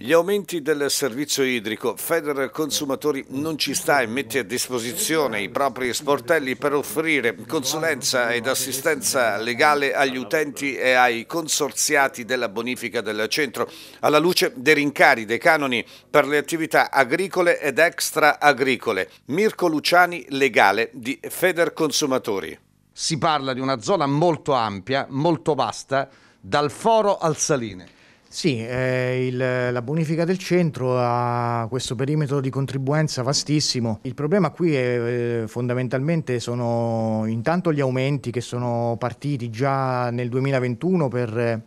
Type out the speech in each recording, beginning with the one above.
Gli aumenti del servizio idrico. Feder Consumatori non ci sta e mette a disposizione i propri sportelli per offrire consulenza ed assistenza legale agli utenti e ai consorziati della bonifica del centro, alla luce dei rincari dei canoni per le attività agricole ed extra agricole. Mirko Luciani, legale di Feder Consumatori. Si parla di una zona molto ampia, molto vasta, dal foro al saline sì, eh, il, la bonifica del centro ha questo perimetro di contribuenza vastissimo. Il problema qui è, eh, fondamentalmente sono intanto gli aumenti che sono partiti già nel 2021 per eh,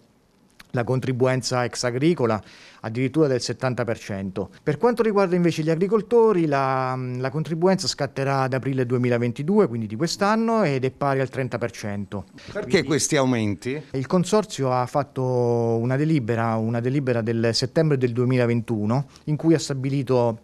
la contribuenza ex agricola addirittura del 70%. Per quanto riguarda invece gli agricoltori, la, la, contribuenza scatterà ad aprile 2022, quindi di quest'anno, ed è pari al 30%. Perché quindi questi aumenti? Il Consorzio ha fatto una delibera, una delibera del settembre del 2021 in cui ha stabilito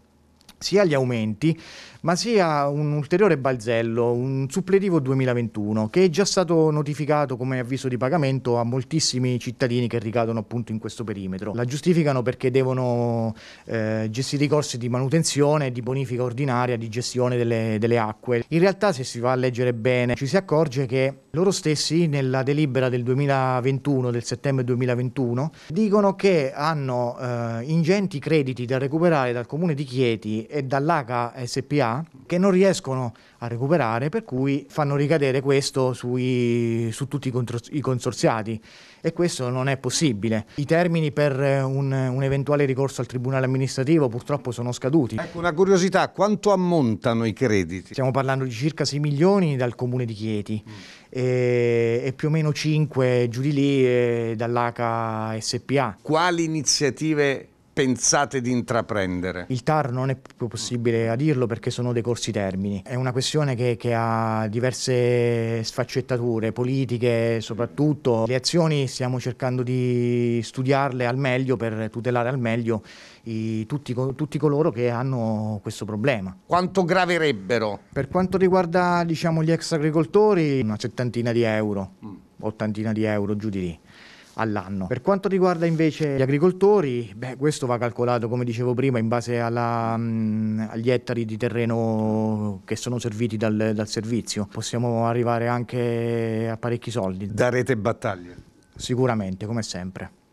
sia gli aumenti ma sia un ulteriore balzello, un suppletivo 2021 che è già stato notificato come avviso di pagamento a moltissimi cittadini che ricadono appunto in questo perimetro. La giustificano perché devono eh, gestire i corsi di manutenzione, di bonifica ordinaria, di gestione delle, delle acque. In realtà se si va a leggere bene ci si accorge che loro stessi nella delibera del 2021, del settembre 2021, dicono che hanno eh, ingenti crediti da recuperare dal comune di Chieti e dall'HSPA che non riescono a recuperare, per cui fanno ricadere questo sui, su tutti i consorziati e questo non è possibile. I termini per eh, un, un, eventuale ricorso al Tribunale amministrativo purtroppo sono scaduti. Ecco, una curiosità, quanto ammontano i crediti? Stiamo parlando di circa 6 milioni dal comune di Chieti mm. e, e, più o meno 5 giù di lì eh, dall'HSPA. Quali iniziative pensate di intraprendere? Il TAR non è più possibile a dirlo perché sono dei corsi termini. È una questione che, che ha diverse sfaccettature politiche, soprattutto le azioni stiamo cercando di studiarle al meglio per tutelare al meglio i, tutti, tutti, coloro che hanno questo problema. Quanto graverebbero? Per quanto riguarda diciamo, gli ex agricoltori, una settantina di euro, mm. ottantina di euro giù di lì all'anno. Per quanto riguarda invece gli agricoltori, beh, questo va calcolato, come dicevo prima, in base alla, mh, mm, agli ettari di terreno che sono serviti dal, dal servizio. Possiamo arrivare anche a parecchi soldi. Darete battaglie? Sicuramente, come sempre.